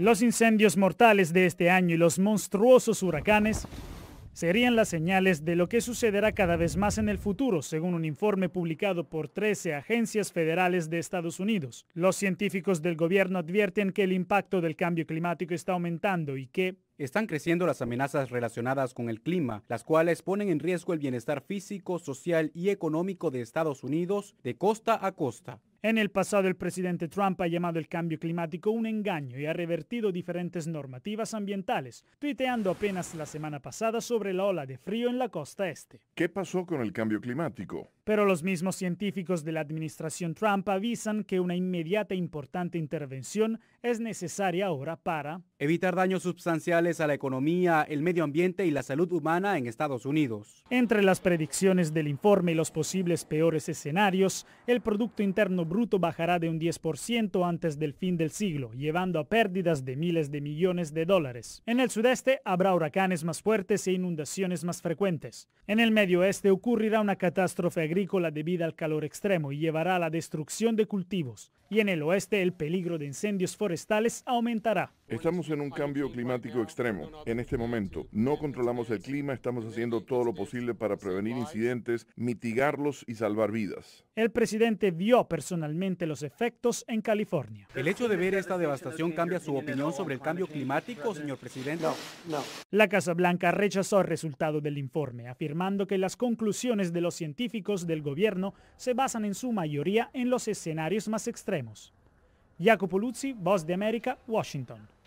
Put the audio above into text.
Los incendios mortales de este año y los monstruosos huracanes serían las señales de lo que sucederá cada vez más en el futuro, según un informe publicado por 13 agencias federales de Estados Unidos. Los científicos del gobierno advierten que el impacto del cambio climático está aumentando y que están creciendo las amenazas relacionadas con el clima, las cuales ponen en riesgo el bienestar físico, social y económico de Estados Unidos de costa a costa. En el pasado el presidente Trump ha llamado el cambio climático un engaño y ha revertido diferentes normativas ambientales, tuiteando apenas la semana pasada sobre la ola de frío en la costa este. ¿Qué pasó con el cambio climático? Pero los mismos científicos de la administración Trump avisan que una inmediata e importante intervención es necesaria ahora para evitar daños sustanciales a la economía, el medio ambiente y la salud humana en Estados Unidos. Entre las predicciones del informe y los posibles peores escenarios, el Producto Interno Bruto bajará de un 10% antes del fin del siglo, llevando a pérdidas de miles de millones de dólares. En el sudeste habrá huracanes más fuertes e inundaciones más frecuentes. En el medio oeste ocurrirá una catástrofe agrícola debido al calor extremo y llevará a la destrucción de cultivos. Y en el oeste el peligro de incendios forestales aumentará. Estamos en un cambio climático extremo en este momento. No controlamos el clima, estamos haciendo todo lo posible para prevenir incidentes, mitigarlos y salvar vidas. El presidente vio personalmente los efectos en California. ¿El hecho de ver esta devastación cambia su opinión sobre el cambio climático, señor presidente? No, no. La Casa Blanca rechazó el resultado del informe, afirmando que las conclusiones de los científicos del gobierno se basan en su mayoría en los escenarios más extremos. Jacopo Luzzi, Voz de América, Washington.